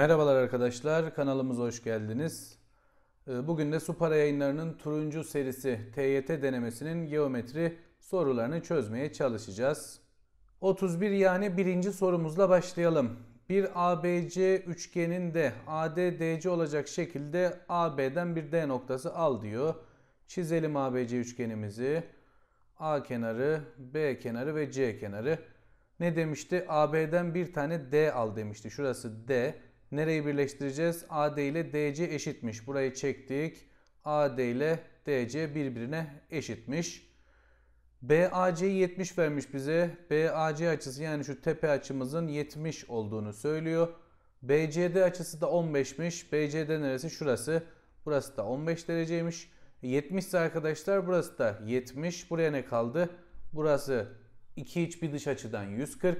Merhabalar arkadaşlar, kanalımıza hoş geldiniz. Ee, bugün de Supara yayınlarının turuncu serisi TYT denemesinin geometri sorularını çözmeye çalışacağız. 31 yani birinci sorumuzla başlayalım. Bir ABC üçgenin de AD DC olacak şekilde AB'den bir D noktası al diyor. Çizelim ABC üçgenimizi. A kenarı, B kenarı ve C kenarı. Ne demişti? AB'den bir tane D al demişti. Şurası D. Nereyi birleştireceğiz? AD ile DC eşitmiş. Burayı çektik. AD ile DC birbirine eşitmiş. BAC 70 vermiş bize. BAC açısı yani şu tepe açımızın 70 olduğunu söylüyor. BCD açısı da 15'miş. BCD neresi? Şurası. Burası da 15 dereceymiş. 70 ise arkadaşlar burası da 70. Buraya ne kaldı? Burası 2 iç bir dış açıdan 140.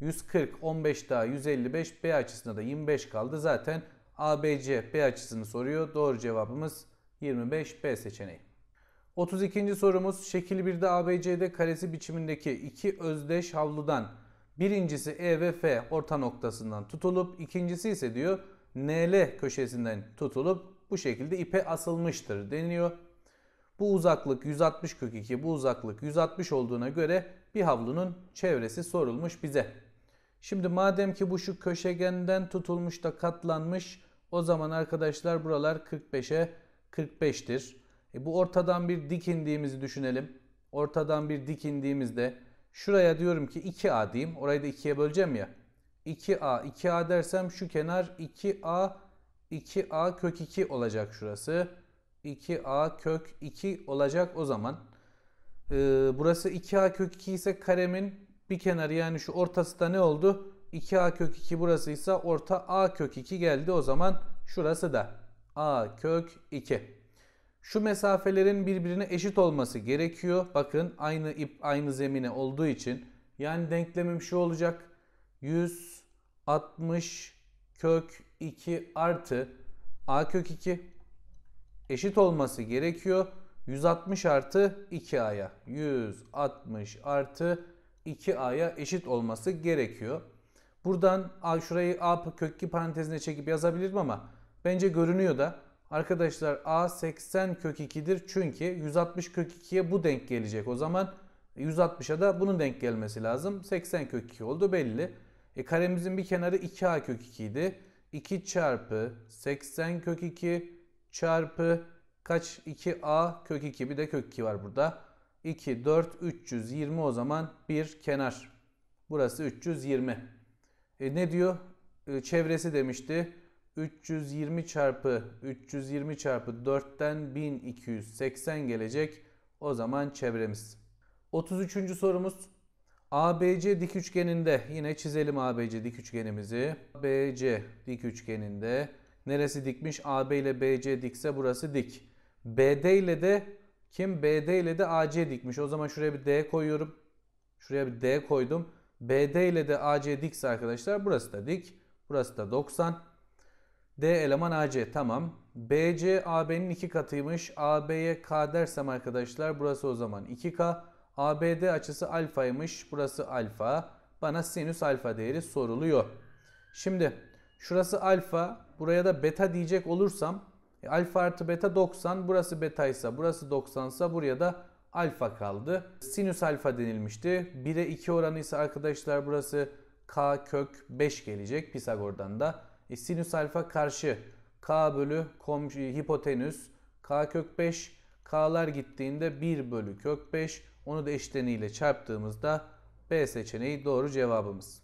140, 15 daha 155, B açısında da 25 kaldı. Zaten ABC B açısını soruyor. Doğru cevabımız 25 B seçeneği. 32. sorumuz şekil 1'de ABCD karesi biçimindeki iki özdeş havludan birincisi E ve F orta noktasından tutulup ikincisi ise diyor NL köşesinden tutulup bu şekilde ipe asılmıştır deniliyor. Bu uzaklık 160 kök 2 bu uzaklık 160 olduğuna göre bir havlunun çevresi sorulmuş bize. Şimdi madem ki bu şu köşegenden tutulmuş da katlanmış o zaman arkadaşlar buralar 45'e 45'tir. E bu ortadan bir dik indiğimizi düşünelim. Ortadan bir dik indiğimizde şuraya diyorum ki 2A diyeyim. Orayı da 2'ye böleceğim ya. 2A 2A dersem şu kenar 2A 2A kök 2 olacak şurası. 2A kök 2 olacak o zaman. Ee, burası 2A kök 2 ise karemin bir kenarı yani şu ortası da ne oldu? 2a kök 2 burasıysa orta a kök 2 geldi. O zaman şurası da a kök 2. Şu mesafelerin birbirine eşit olması gerekiyor. Bakın aynı ip aynı zemine olduğu için. Yani denklemim şu olacak. 160 kök 2 artı a kök 2 eşit olması gerekiyor. 160 artı 2a'ya. 160 artı 2a'ya eşit olması gerekiyor. Buradan a, şurayı a kök 2 parantezine çekip yazabilirim ama bence görünüyor da arkadaşlar a 80 kök 2'dir çünkü 160 kök 2'ye bu denk gelecek. O zaman 160'a da bunun denk gelmesi lazım. 80 kök 2 oldu belli. E, karemizin bir kenarı 2a kök 2 idi. 2 çarpı 80 kök 2 çarpı kaç 2a kök 2 bir de kök 2 var burada. 2, 4, 320 o zaman bir kenar. Burası 320. E ne diyor? E, çevresi demişti. 320 çarpı 320 çarpı 4'ten 1280 gelecek. O zaman çevremiz. 33. sorumuz. ABC dik üçgeninde yine çizelim ABC dik üçgenimizi. BC dik üçgeninde neresi dikmiş? AB ile BC dikse burası dik. BD ile de kim BD ile de AC dikmiş. O zaman şuraya bir D koyuyorum. Şuraya bir D koydum. BD ile de AC dikse arkadaşlar burası da dik. Burası da 90. D eleman AC tamam. BC AB'nin iki katıymış. AB'ye K dersem arkadaşlar burası o zaman 2K. ABD açısı alfaymış. Burası alfa. Bana sinüs alfa değeri soruluyor. Şimdi şurası alfa. Buraya da beta diyecek olursam alfa artı beta 90. Burası beta ise burası 90 ise buraya da alfa kaldı. Sinüs alfa denilmişti. 1'e 2 oranı ise arkadaşlar burası k kök 5 gelecek Pisagor'dan da. E, sinüs alfa karşı k bölü komşu e, hipotenüs k kök 5 k'lar gittiğinde 1 bölü kök 5 onu da eşleniyle çarptığımızda B seçeneği doğru cevabımız.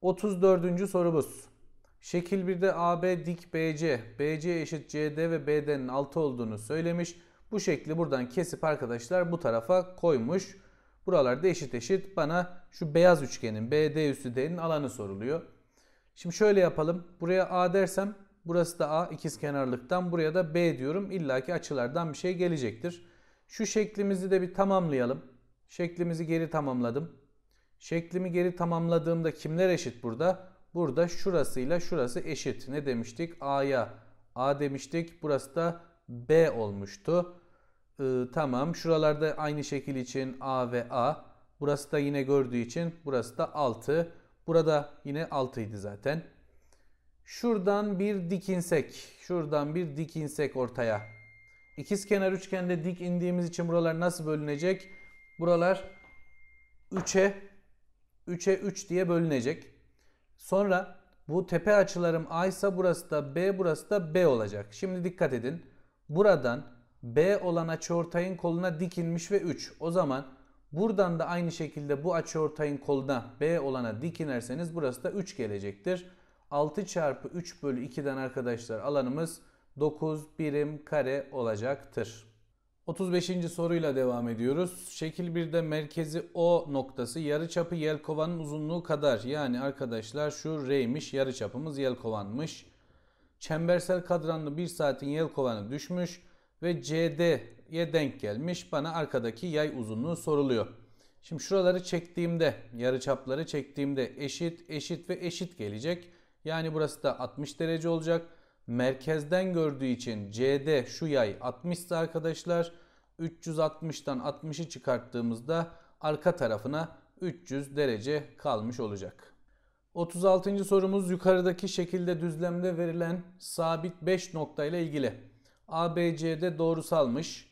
34. sorumuz. Şekil 1'de AB dik BC, BC eşit CD ve BD'nin altı olduğunu söylemiş. Bu şekli buradan kesip arkadaşlar bu tarafa koymuş. Buralarda eşit eşit bana şu beyaz üçgenin BD üstü D'nin alanı soruluyor. Şimdi şöyle yapalım. Buraya A dersem burası da A kenarlıktan, buraya da B diyorum. Illaki açılardan bir şey gelecektir. Şu şeklimizi de bir tamamlayalım. Şeklimizi geri tamamladım. Şeklimi geri tamamladığımda kimler eşit burada? burada şurasıyla şurası eşit. Ne demiştik? A'ya A demiştik. Burası da B olmuştu. Ee, tamam. Şuralarda aynı şekil için A ve A. Burası da yine gördüğü için burası da 6. Burada yine 6'ydı zaten. Şuradan bir dik insek. Şuradan bir dik insek ortaya. İkiz kenar üçgende dik indiğimiz için buralar nasıl bölünecek? Buralar 3'e 3'e 3 diye bölünecek. Sonra bu tepe açılarım A ise burası da B burası da B olacak. Şimdi dikkat edin. Buradan B olan açıortayın koluna dikilmiş ve 3. O zaman buradan da aynı şekilde bu açıortayın koluna B olana dikinerseniz burası da 3 gelecektir. 6 çarpı 3 bölü 2'den arkadaşlar alanımız 9 birim kare olacaktır. 35. soruyla devam ediyoruz. Şekil 1'de merkezi O noktası yarı yarıçapı yelkovanın uzunluğu kadar. Yani arkadaşlar şu R'ymiş yarıçapımız yelkovanmış. Çembersel kadranlı bir saatin yelkovanı düşmüş ve CD'ye denk gelmiş. Bana arkadaki yay uzunluğu soruluyor. Şimdi şuraları çektiğimde, yarı çapları çektiğimde eşit, eşit ve eşit gelecek. Yani burası da 60 derece olacak merkezden gördüğü için CD şu yay 60 ise arkadaşlar 360'tan 60'ı çıkarttığımızda arka tarafına 300 derece kalmış olacak. 36. sorumuz yukarıdaki şekilde düzlemde verilen sabit 5 nokta ile ilgili. ABCD doğrusalmış.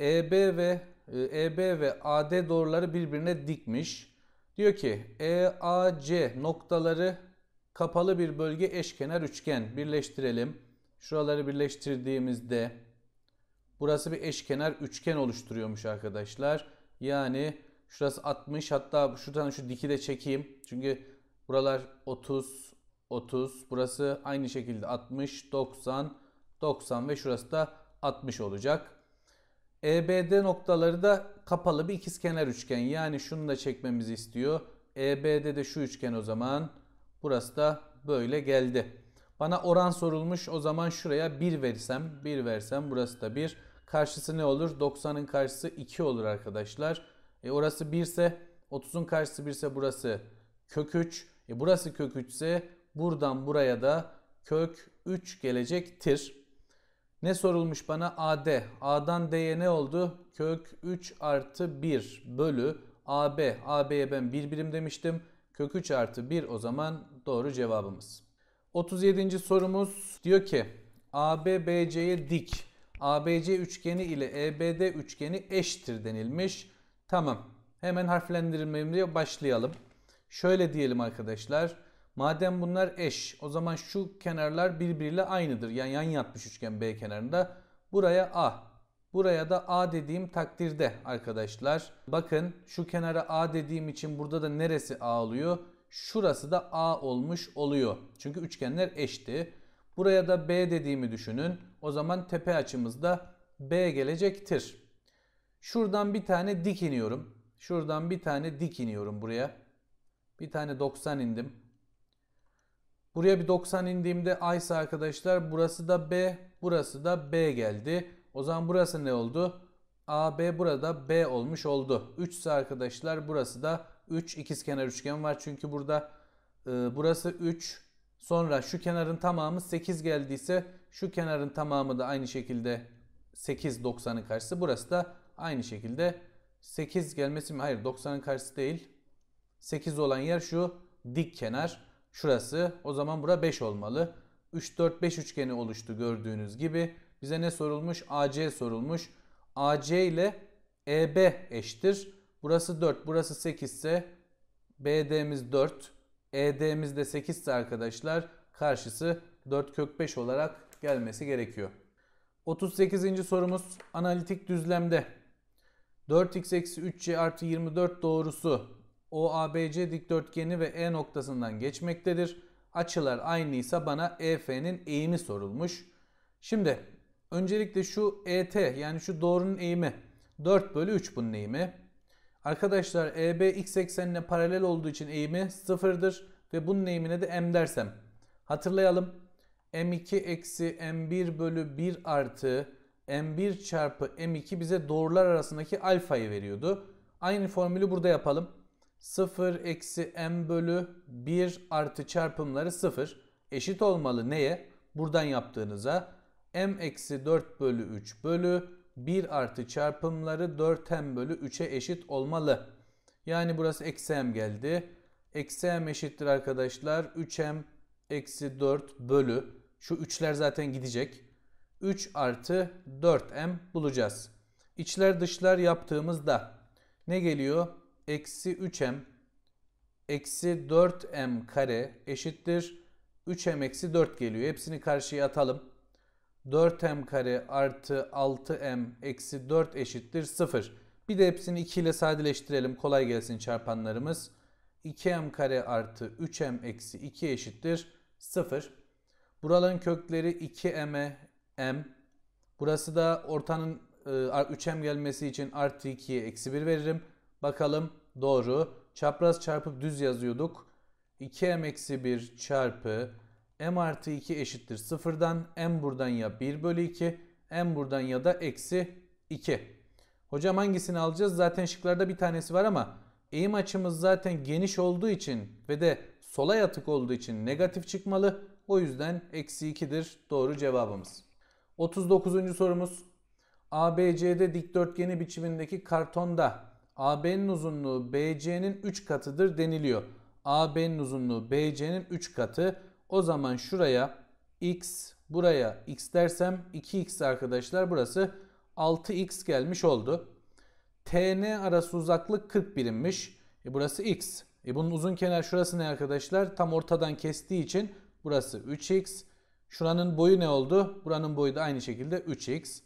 EB ve EB e, ve AD doğruları birbirine dikmiş. Diyor ki EAC noktaları kapalı bir bölge eşkenar üçgen birleştirelim. Şuraları birleştirdiğimizde burası bir eşkenar üçgen oluşturuyormuş arkadaşlar. Yani şurası 60 hatta şuradan şu diki de çekeyim. Çünkü buralar 30, 30. Burası aynı şekilde 60, 90, 90 ve şurası da 60 olacak. EBD noktaları da kapalı bir ikizkenar üçgen. Yani şunu da çekmemizi istiyor. EBD de şu üçgen o zaman. Burası da böyle geldi. Bana oran sorulmuş. O zaman şuraya 1 versem, 1 versem burası da 1. Karşısı ne olur? 90'ın karşısı 2 olur arkadaşlar. E orası 1 ise 30'un karşısı 1 ise burası kök 3. E burası kök 3 ise buradan buraya da kök 3 gelecektir. Ne sorulmuş bana? AD. A'dan D'ye ne oldu? Kök 3 artı 1 bölü AB. AB'ye ben 1 birim demiştim. Kök 3 artı 1 o zaman doğru cevabımız. 37. sorumuz diyor ki AB dik. ABC üçgeni ile EBD üçgeni eşittir denilmiş. Tamam. Hemen harflendirmeye başlayalım. Şöyle diyelim arkadaşlar. Madem bunlar eş o zaman şu kenarlar birbiriyle aynıdır. Yani yan yatmış üçgen B kenarında. Buraya A, Buraya da A dediğim takdirde arkadaşlar. Bakın şu kenara A dediğim için burada da neresi A oluyor? Şurası da A olmuş oluyor. Çünkü üçgenler eşti. Buraya da B dediğimi düşünün. O zaman tepe açımızda B gelecektir. Şuradan bir tane dik iniyorum. Şuradan bir tane dik iniyorum buraya. Bir tane 90 indim. Buraya bir 90 indiğimde A ise arkadaşlar burası da B, burası da B geldi. O zaman burası ne oldu? AB burada B olmuş oldu. 3 ise arkadaşlar burası da 3 ikizkenar üçgen var. Çünkü burada e, burası 3. Sonra şu kenarın tamamı 8 geldiyse şu kenarın tamamı da aynı şekilde 8 90'ın karşısı. Burası da aynı şekilde 8 gelmesi mi? Hayır 90'ın karşısı değil. 8 olan yer şu dik kenar. Şurası. O zaman bura 5 olmalı. 3 4 5 üçgeni oluştu gördüğünüz gibi. Bize ne sorulmuş? AC sorulmuş. AC ile EB eşittir. Burası 4, burası 8 ise BD'miz 4, ED'miz de 8 ise arkadaşlar karşısı 4 kök 5 olarak gelmesi gerekiyor. 38. sorumuz analitik düzlemde 4x eksi 3c artı 24 doğrusu OABC dikdörtgeni ve E noktasından geçmektedir. Açılar aynıysa bana EF'nin eğimi sorulmuş. Şimdi Öncelikle şu ET yani şu doğrunun eğimi 4 bölü 3 bunun eğimi. Arkadaşlar EB x eksenine paralel olduğu için eğimi sıfırdır ve bunun eğimine de m dersem. Hatırlayalım m2 eksi m1 bölü 1 artı m1 çarpı m2 bize doğrular arasındaki alfayı veriyordu. Aynı formülü burada yapalım. 0 eksi m bölü 1 artı çarpımları 0 eşit olmalı neye? Buradan yaptığınıza m-4 eksi bölü 3 bölü 1 artı çarpımları 4m bölü 3'e eşit olmalı. Yani burası eksi m geldi. Eksi m eşittir arkadaşlar. 3m eksi 4 bölü. Şu 3'ler zaten gidecek. 3 artı 4m bulacağız. İçler dışlar yaptığımızda ne geliyor? Eksi 3m eksi 4m kare eşittir. 3m eksi 4 geliyor. Hepsini karşıya atalım. 4m kare artı 6m eksi 4 eşittir 0. Bir de hepsini 2 ile sadeleştirelim. Kolay gelsin çarpanlarımız. 2m kare artı 3m eksi 2 eşittir 0. Buraların kökleri 2m'e m. Burası da ortanın 3m e, gelmesi için artı 2'ye eksi 1 veririm. Bakalım doğru. Çapraz çarpıp düz yazıyorduk. 2m eksi 1 çarpı m artı 2 eşittir 0'dan m buradan ya 1 bölü 2 m buradan ya da eksi 2. Hocam hangisini alacağız? Zaten şıklarda bir tanesi var ama eğim açımız zaten geniş olduğu için ve de sola yatık olduğu için negatif çıkmalı. O yüzden eksi 2'dir doğru cevabımız. 39. sorumuz. ABC'de dikdörtgeni biçimindeki kartonda AB'nin uzunluğu BC'nin 3 katıdır deniliyor. AB'nin uzunluğu BC'nin 3 katı. O zaman şuraya x buraya x dersem 2x arkadaşlar burası 6x gelmiş oldu. TN arası uzaklık 40 birimmiş. E burası x. E bunun uzun kenar şurası ne arkadaşlar? Tam ortadan kestiği için burası 3x. Şuranın boyu ne oldu? Buranın boyu da aynı şekilde 3x.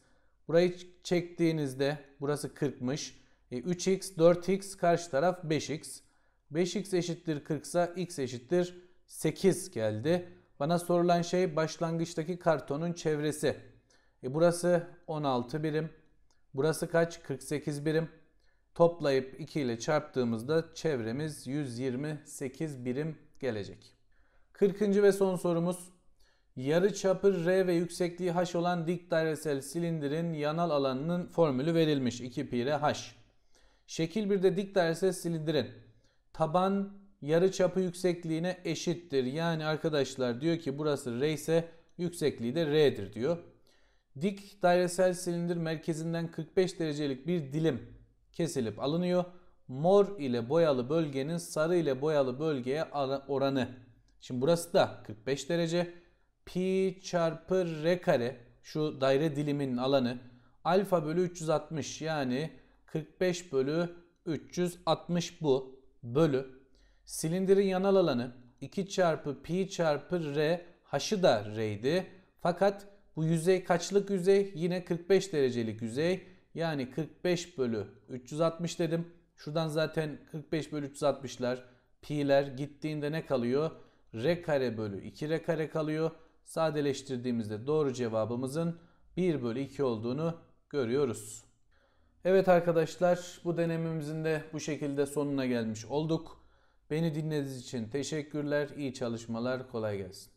Burayı çektiğinizde burası 40'mış. E 3x, 4x, karşı taraf 5x. 5x eşittir 40 ise x eşittir 8 geldi. Bana sorulan şey başlangıçtaki kartonun çevresi. E burası 16 birim. Burası kaç? 48 birim. Toplayıp 2 ile çarptığımızda çevremiz 128 birim gelecek. 40. ve son sorumuz. Yarı çapı R ve yüksekliği H olan dik dairesel silindirin yanal alanının formülü verilmiş. 2 pi R H. Şekil 1'de dik dairesel silindirin taban yarı çapı yüksekliğine eşittir. Yani arkadaşlar diyor ki burası R ise yüksekliği de R'dir diyor. Dik dairesel silindir merkezinden 45 derecelik bir dilim kesilip alınıyor. Mor ile boyalı bölgenin sarı ile boyalı bölgeye oranı. Şimdi burası da 45 derece. Pi çarpı R kare şu daire diliminin alanı alfa bölü 360 yani 45 bölü 360 bu bölü Silindirin yanal alanı 2 çarpı pi çarpı r h'ı da r'ydi. Fakat bu yüzey kaçlık yüzey? Yine 45 derecelik yüzey. Yani 45 bölü 360 dedim. Şuradan zaten 45 bölü 360'lar pi'ler gittiğinde ne kalıyor? R kare bölü 2 R kare kalıyor. Sadeleştirdiğimizde doğru cevabımızın 1 bölü 2 olduğunu görüyoruz. Evet arkadaşlar bu denememizin de bu şekilde sonuna gelmiş olduk. Beni dinlediğiniz için teşekkürler, iyi çalışmalar, kolay gelsin.